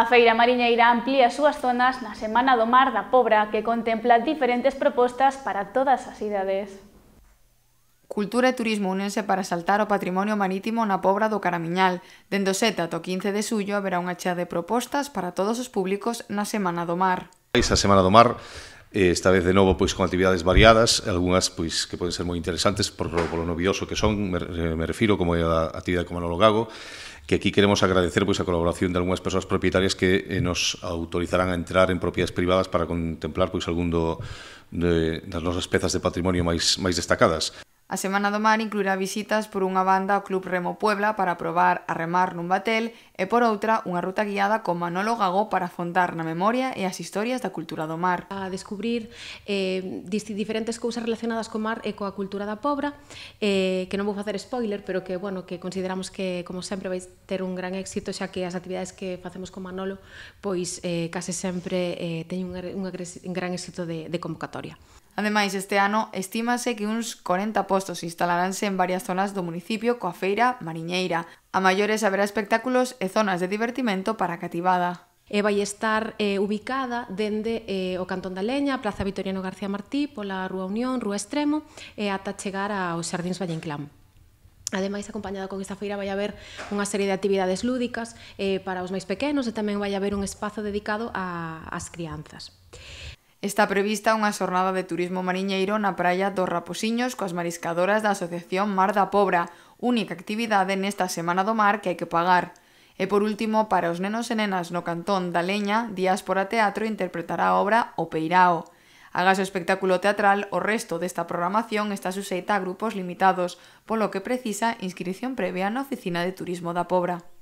A Feira Mariñeira amplía as súas zonas na Semana do Mar da Pobra, que contempla diferentes propostas para todas as idades. Cultura e turismo unense para saltar o patrimonio marítimo na Pobra do Caramiñal. Dende o 7 15 de suyo haberá unha chea de propostas para todos os públicos na Semana do Mar. A Semana do Mar Eh, esta vez de novo pois con actividades variadas, algunhas pois que poden ser moi interesantes por polo novioso que son, me, eh, me refiro como é a actividade como Manolo Gago, que aquí queremos agradecer pois a colaboración de algunhas persoas propietarias que eh, nos autorizarán a entrar en propiedades privadas para contemplar pois algún do, de, das nosas pezas de patrimonio máis máis destacadas. A Semana do Mar incluirá visitas por unha banda ao Club Remo Puebla para probar a remar nun batel e por outra unha ruta guiada con Manolo Gagó para afondar na memoria e as historias da cultura do mar. A descubrir eh, diferentes cousas relacionadas co mar e coa cultura da pobra, eh, que non vou facer spoiler, pero que, bueno, que consideramos que, como sempre, vais ter un gran éxito, xa que as actividades que facemos con Manolo, pois eh, case sempre eh, teñen un, un gran éxito de, de convocatoria. Ademais, este ano estímase que uns 40 postos instalaránse en varias zonas do municipio coa feira mariñeira. A maiores haberá espectáculos e zonas de divertimento para a cativada e vai estar eh, ubicada dende eh, o Cantón da Leña, a Plaza Vitoriano García Martí, pola Rúa Unión, Rúa Extremo, e ata chegar aos Sardins Valle Inclán. Ademais, acompañada con esta feira vai haber unha serie de actividades lúdicas eh, para os máis pequenos e tamén vai haber un espazo dedicado ás crianzas. Está prevista unha xornada de turismo mariñeiro na praia dos Raposiños coas mariscadoras da Asociación Mar da Pobra, única actividade nesta Semana do Mar que hai que pagar. E por último, para os nenos e nenas no Cantón da Leña, Diáspora Teatro interpretará a obra O Peirao. Hagas o espectáculo teatral, o resto desta programación está suxeita a grupos limitados, polo que precisa inscripción previa na Oficina de Turismo da Pobra.